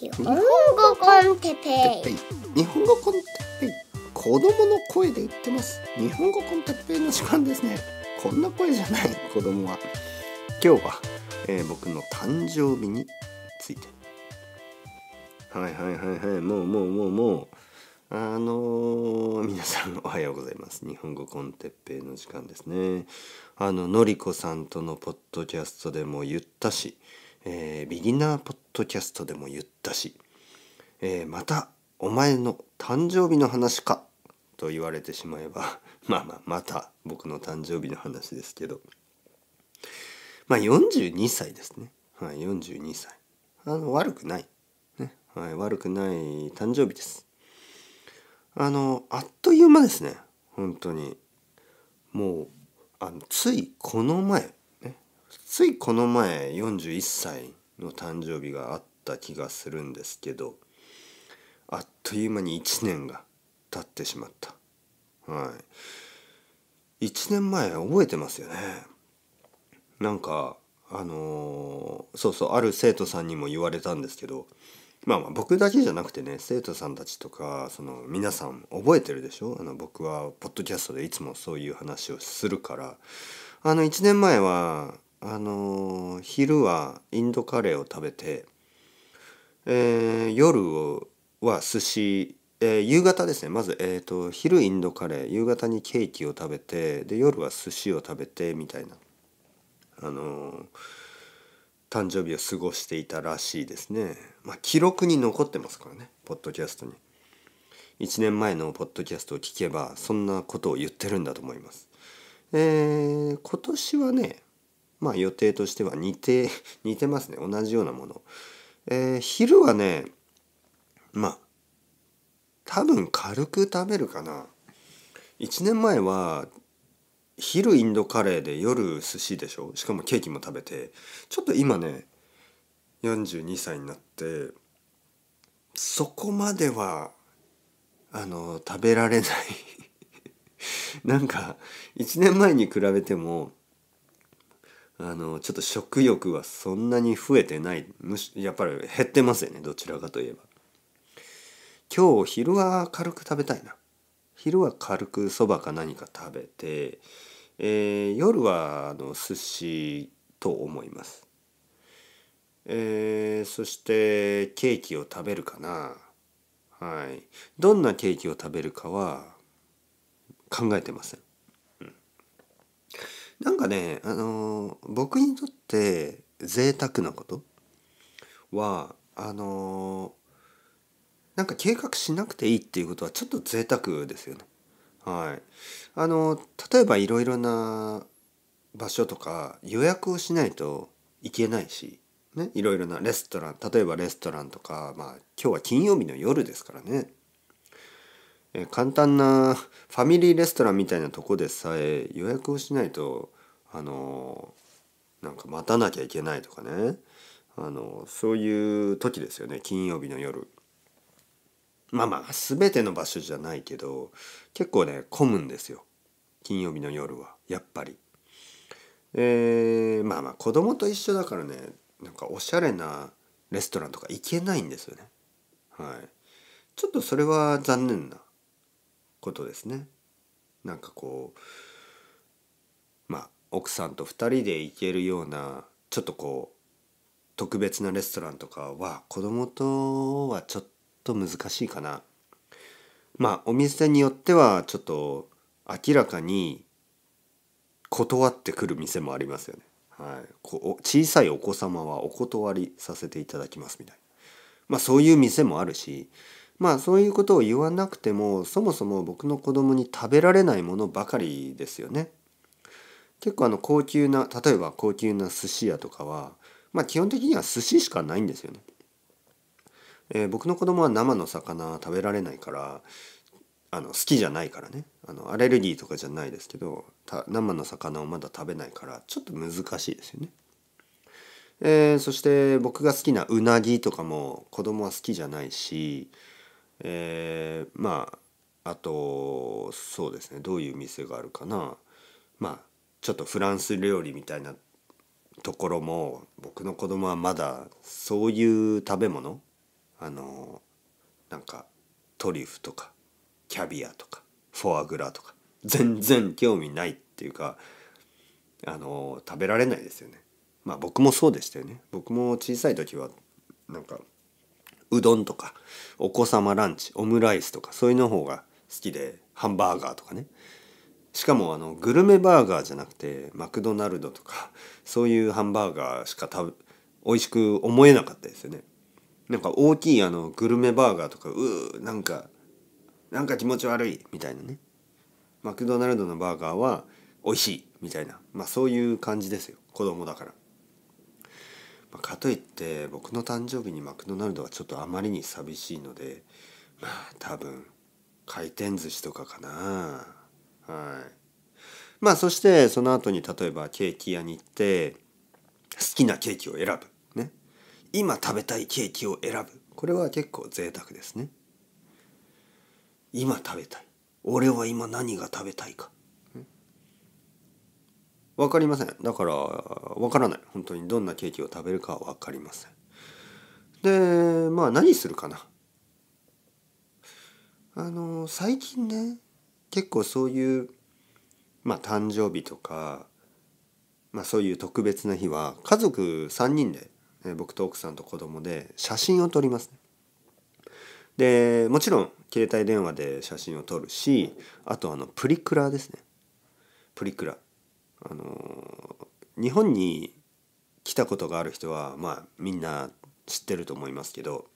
日本語コンテペイ日本語コンテペイ子供の声で言ってます日本語コンテペイの時間ですねこんな声じゃない子供は今日は、えー、僕の誕生日についてはいはいはいはいもうもうもうもうあのー、皆さんおはようございます日本語コンテペイの時間ですねあののりこさんとのポッドキャストでも言ったしえー、ビギナーポッドキャストでも言ったし、えー、またお前の誕生日の話かと言われてしまえば まあまあまた僕の誕生日の話ですけどまあ42歳ですねはい42歳あの悪くない、ねはい、悪くない誕生日ですあのあっという間ですね本当にもうあのついこの前ついこの前41歳の誕生日があった気がするんですけどあっという間に1年が経ってしまったはい1年前覚えてますよねなんかあのー、そうそうある生徒さんにも言われたんですけどまあまあ僕だけじゃなくてね生徒さんたちとかその皆さん覚えてるでしょあの僕はポッドキャストでいつもそういう話をするからあの1年前はあの昼はインドカレーを食べて、えー、夜は寿司、えー、夕方ですねまず、えーと、昼インドカレー夕方にケーキを食べてで夜は寿司を食べてみたいなあの誕生日を過ごしていたらしいですね。まあ、記録に残ってますからね、ポッドキャストに。1年前のポッドキャストを聞けば、そんなことを言ってるんだと思います。えー、今年はね、まあ予定としては似て、似てますね。同じようなもの。えー、昼はね、まあ、多分軽く食べるかな。1年前は、昼インドカレーで夜寿司でしょしかもケーキも食べて、ちょっと今ね、42歳になって、そこまでは、あの、食べられない なんか、1年前に比べても、あのちょっと食欲はそんなに増えてないむしやっぱり減ってますよねどちらかといえば今日昼は軽く食べたいな昼は軽くそばか何か食べて、えー、夜はあの寿司と思います、えー、そしてケーキを食べるかなはいどんなケーキを食べるかは考えてませんなんかね、あのー、僕にとって贅沢なことは、あのー、なんか計画しなくていいっていうことはちょっと贅沢ですよね。はい。あのー、例えばいろいろな場所とか予約をしないといけないし、ね、いろいろなレストラン、例えばレストランとか、まあ今日は金曜日の夜ですからね。え簡単なファミリーレストランみたいなとこでさえ予約をしないとあのなんか待たなきゃいけないとかねあのそういう時ですよね金曜日の夜。まあまあ全ての場所じゃないけど結構ね混むんですよ金曜日の夜はやっぱり。えー、まあまあ子供と一緒だからねなんかおしゃれなレストランとか行けないんですよね。はい、ちょっとそれは残念なことですね。なんかこうまあ奥さんと2人で行けるようなちょっとこう特別なレストランとかは子供とはちょっと難しいかな。まあお店によってはちょっと明らかに断ってくる店もありますよね。はい、こう小さいお子様はお断りさせていただきますみたいな。まあそういう店もあるしまあそういうことを言わなくてもそもそも僕の子供に食べられないものばかりですよね。結構あの高級な例えば高級な寿司屋とかはまあ基本的には寿司しかないんですよね。えー、僕の子供は生の魚食べられないからあの好きじゃないからねあのアレルギーとかじゃないですけど生の魚をまだ食べないからちょっと難しいですよね。えー、そして僕が好きなうなぎとかも子供は好きじゃないしえー、まああとそうですねどういう店があるかなまあちょっとフランス料理みたいなところも僕の子供はまだそういう食べ物あのなんかトリュフとかキャビアとかフォアグラとか全然興味ないっていうかあの食べられないですよね。まあ僕もそうでしたよね。僕も小さい時はなんかうどんとかお子様ランチオムライスとかそういうの方が好きでハンバーガーとかねしかもあのグルメバーガーじゃなくてマクドナルドとかそういうハンバーガーしか食べ美味しく思えなかったですよねなんか大きいあのグルメバーガーとかうーなんかなんか気持ち悪いみたいなねマクドナルドのバーガーは美味しいみたいなまあそういう感じですよ子供だからまあ、かといって僕の誕生日にマクドナルドはちょっとあまりに寂しいのでまあ多分回転寿司とかかなはいまあそしてその後に例えばケーキ屋に行って好きなケーキを選ぶね今食べたいケーキを選ぶこれは結構贅沢ですね今食べたい俺は今何が食べたいか分かりませんだから分からない本当にどんなケーキを食べるかは分かりませんでまあ何するかなあの最近ね結構そういうまあ誕生日とか、まあ、そういう特別な日は家族3人で、ね、僕と奥さんと子供で写真を撮ります、でもちろん携帯電話で写真を撮るしあとあのプリクラですねプリクラあの日本に来たことがある人はまあみんな知ってると思いますけど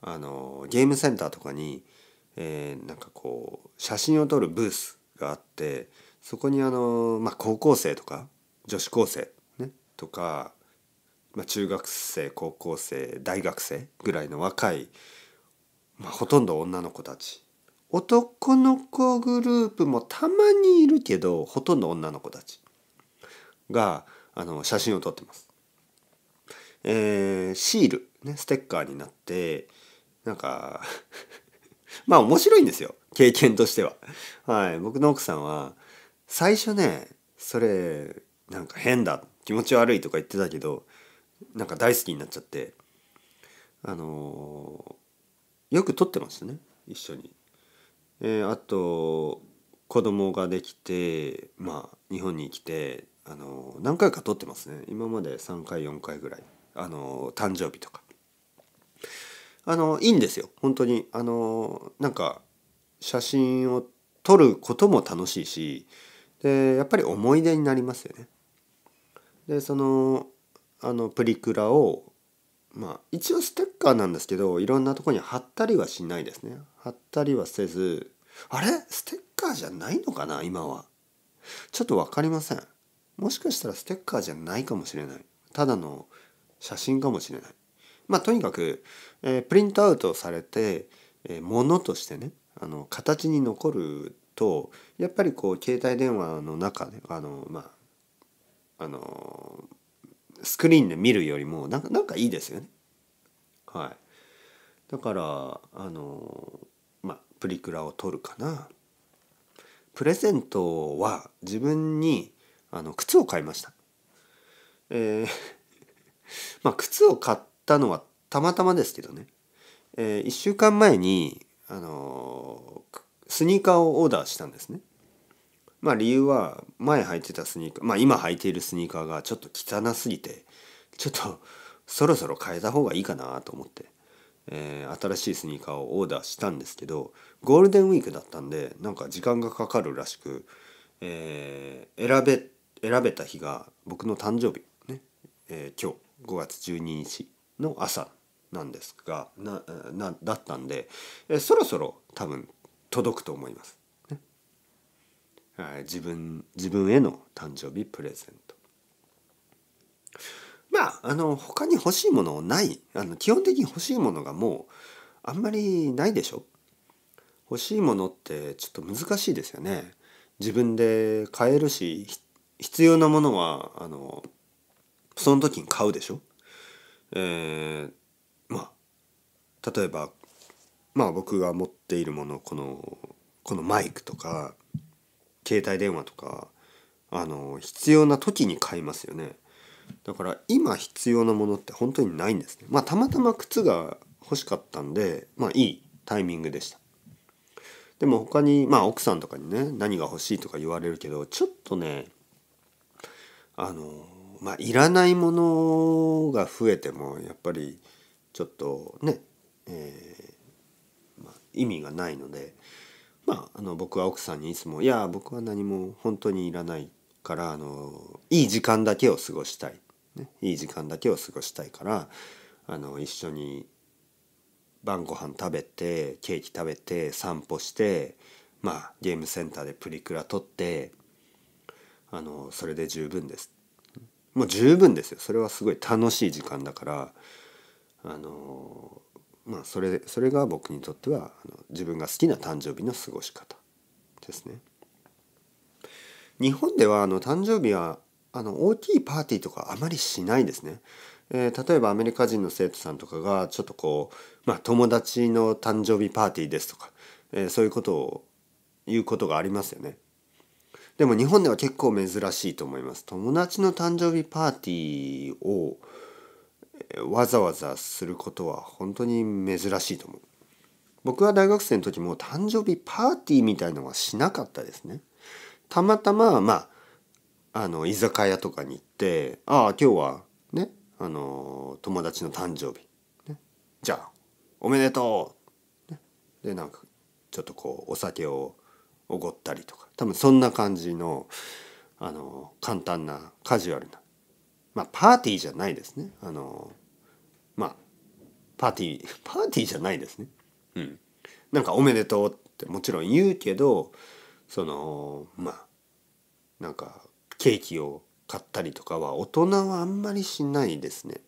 あのゲームセンターとかに、えー、なんかこう写真を撮るブースがあってそこにあの、まあ、高校生とか女子高生、ね、とか、まあ、中学生高校生大学生ぐらいの若い、まあ、ほとんど女の子たち男の子グループもたまにいるけどほとんど女の子たちがあの写真を撮ってます。えー、シール、ね、ステッカーになってなんか まあ面白いんですよ経験としては。はい僕の奥さんは最初ねそれなんか変だ気持ち悪いとか言ってたけどなんか大好きになっちゃってあのー、よく撮ってましたね一緒にえー、あと子供ができてまあ日本に来てあの何回か撮ってますね今まで3回4回ぐらいあの誕生日とかあのいいんですよ本当にあのなんか写真を撮ることも楽しいしでやっぱり思い出になりますよねでそのあのプリクラをまあ一応ステッカーなんですけどいろんなとこに貼ったりはしないですね貼ったりはせずあれステッカーじゃないのかな今は。ちょっと分かりません。もしかしたらステッカーじゃないかもしれない。ただの写真かもしれない。まあとにかく、えー、プリントアウトされて、えー、ものとしてねあの形に残るとやっぱりこう携帯電話の中であのまああのスクリーンで見るよりもなんかなんかいいですよね。はい、だからあのプリクラを撮るかなプレゼントは自分にあの靴を買いました、えー まあ靴を買ったのはたまたまですけどね、えー、1週間前に、あのー、スニーカーをオーダーしたんですねまあ理由は前履いてたスニーカーまあ今履いているスニーカーがちょっと汚すぎてちょっとそろそろ変えた方がいいかなと思ってえー、新しいスニーカーをオーダーしたんですけどゴールデンウィークだったんでなんか時間がかかるらしく、えー、選べ選べた日が僕の誕生日ね、えー、今日5月12日の朝なんですがななだったんで、えそろそろ多分届くと思います、はい、自分自分への誕生日プレゼンまあ、あの、他に欲しいものない。あの、基本的に欲しいものがもう、あんまりないでしょ欲しいものってちょっと難しいですよね。自分で買えるし、必要なものは、あの、その時に買うでしょえー、まあ、例えば、まあ僕が持っているもの、この、このマイクとか、携帯電話とか、あの、必要な時に買いますよね。だから今必要なものって本当にないんですねまあたまたま靴が欲しかったんでまあいいタイミングでしたでも他にまあ奥さんとかにね何が欲しいとか言われるけどちょっとねあのまあいらないものが増えてもやっぱりちょっとね、えーまあ、意味がないのでまああの僕は奥さんにいつも「いや僕は何も本当にいらない」からあのいい時間だけを過ごしたい、ね、いい時間だけを過ごしたいからあの一緒に晩ご飯食べてケーキ食べて散歩してまあゲームセンターでプリクラ撮ってあのそれで十分ですもう十分ですよそれはすごい楽しい時間だからあのまあそれそれが僕にとってはあの自分が好きな誕生日の過ごし方ですね。日本ではあの誕生日はあの大きいパーティーとかあまりしないですね。えー、例えばアメリカ人の生徒さんとかがちょっとこう、まあ、友達の誕生日パーティーですとか、えー、そういうことを言うことがありますよね。でも日本では結構珍しいと思います。友達の誕生日パーティーをわざわざすることは本当に珍しいと思う。僕は大学生の時も誕生日パーティーみたいのはしなかったですね。たまたままああの居酒屋とかに行って「ああ今日はねあの友達の誕生日、ね、じゃあおめでとう」ね、でなんかちょっとこうお酒をおごったりとか多分そんな感じのあの簡単なカジュアルなまあパーティーじゃないですねあのまあパーティーパーティーじゃないですねうんなんかおめでとうってもちろん言うけどそのまあなんかケーキを買ったりとかは大人はあんまりしないですね。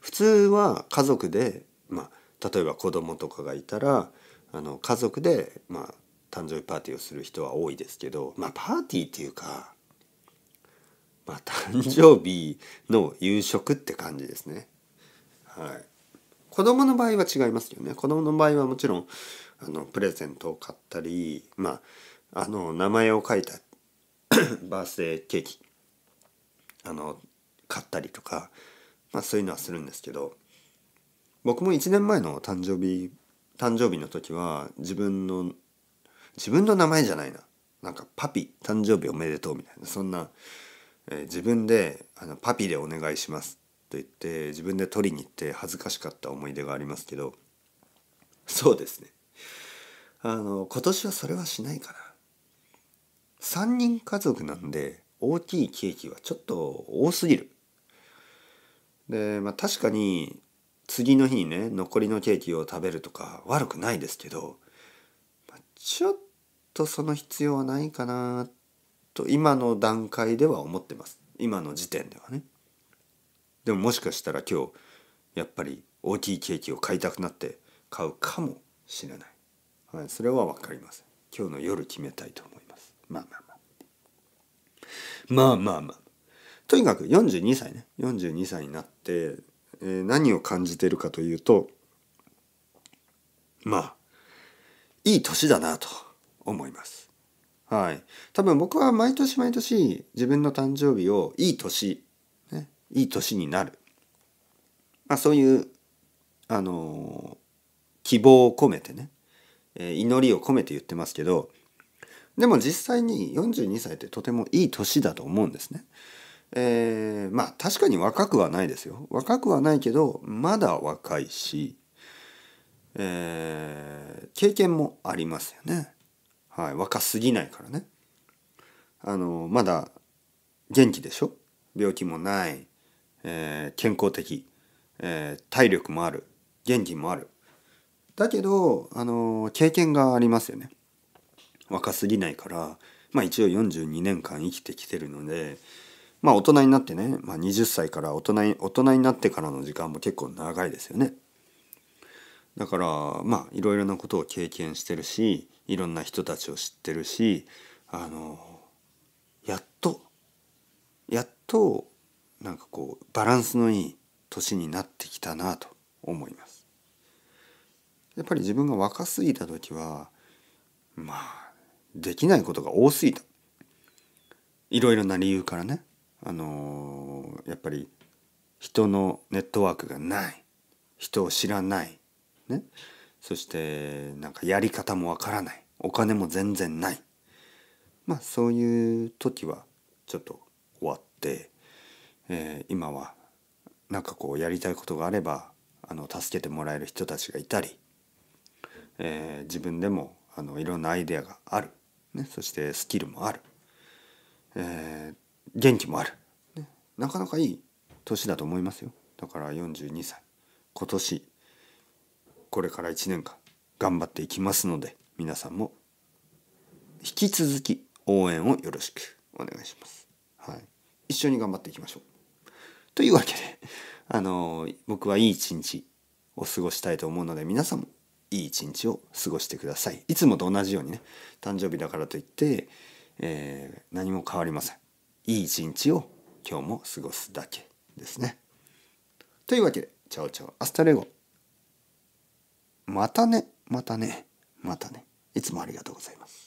普通は家族で、まあ、例えば子供とかがいたらあの家族で、まあ、誕生日パーティーをする人は多いですけど、まあ、パーティーっていうか、まあ、誕生日の夕食って感じですね。はい、子供の場合は違いますよね。子供の場合はもちろんあのプレゼントを買ったり、まあ、あの名前を書いた バースデーケーキあの買ったりとか、まあ、そういうのはするんですけど僕も1年前の誕生日誕生日の時は自分の自分の名前じゃないななんか「パピ誕生日おめでとう」みたいなそんな、えー、自分であの「パピでお願いします」と言って自分で取りに行って恥ずかしかった思い出がありますけどそうですねあの今年はそれはしないかな3人家族なんで大きいケーキはちょっと多すぎるでまあ確かに次の日にね残りのケーキを食べるとか悪くないですけど、まあ、ちょっとその必要はないかなと今の段階では思ってます今の時点ではねでももしかしたら今日やっぱり大きいケーキを買いたくなって買うかも死なない、はい、それは分かりません今日の夜決めたいと思いますまあまあまあまあまあまあとにかく42歳ね42歳になって、えー、何を感じてるかというとまあいい年だなと思いますはい、多分僕は毎年毎年自分の誕生日をいい年、ね、いい年になる、まあ、そういう、あの希望を込めてね、えー、祈りを込めて言ってますけどでも実際に42歳ってとてもいい年だと思うんですね。えー、まあ確かに若くはないですよ若くはないけどまだ若いし、えー、経験もありますよね、はい、若すぎないからねあのまだ元気でしょ病気もない、えー、健康的、え体力もある元気もあるだけど、あの、経験がありますよね。若すぎないから、まあ一応42年間生きてきてるので、まあ大人になってね、まあ、20歳から大人大人になってからの時間も結構長いですよね。だからまあいろいろなことを経験してるしいろんな人たちを知ってるしあのやっとやっとなんかこうバランスのいい年になってきたなと思います。やっぱり自分が若すぎた時はまあできないことが多すぎたいろいろな理由からねあのー、やっぱり人のネットワークがない人を知らない、ね、そしてなんかやり方もわからないお金も全然ないまあそういう時はちょっと終わって、えー、今はなんかこうやりたいことがあればあの助けてもらえる人たちがいたりえー、自分でもあのいろんなアイデアがある、ね、そしてスキルもある、えー、元気もある、ね、なかなかいい年だと思いますよだから42歳今年これから1年間頑張っていきますので皆さんも引き続き応援をよろしくお願いします。はい、一緒に頑張っていきましょう。というわけで、あの僕はいい一日を過ごしたいと思うので皆さんもいい一日を過ごしてくださいいつもと同じようにね誕生日だからといって、えー、何も変わりませんいい一日を今日も過ごすだけですねというわけでチャオチャオアスタレゴまたねまたねまたねいつもありがとうございます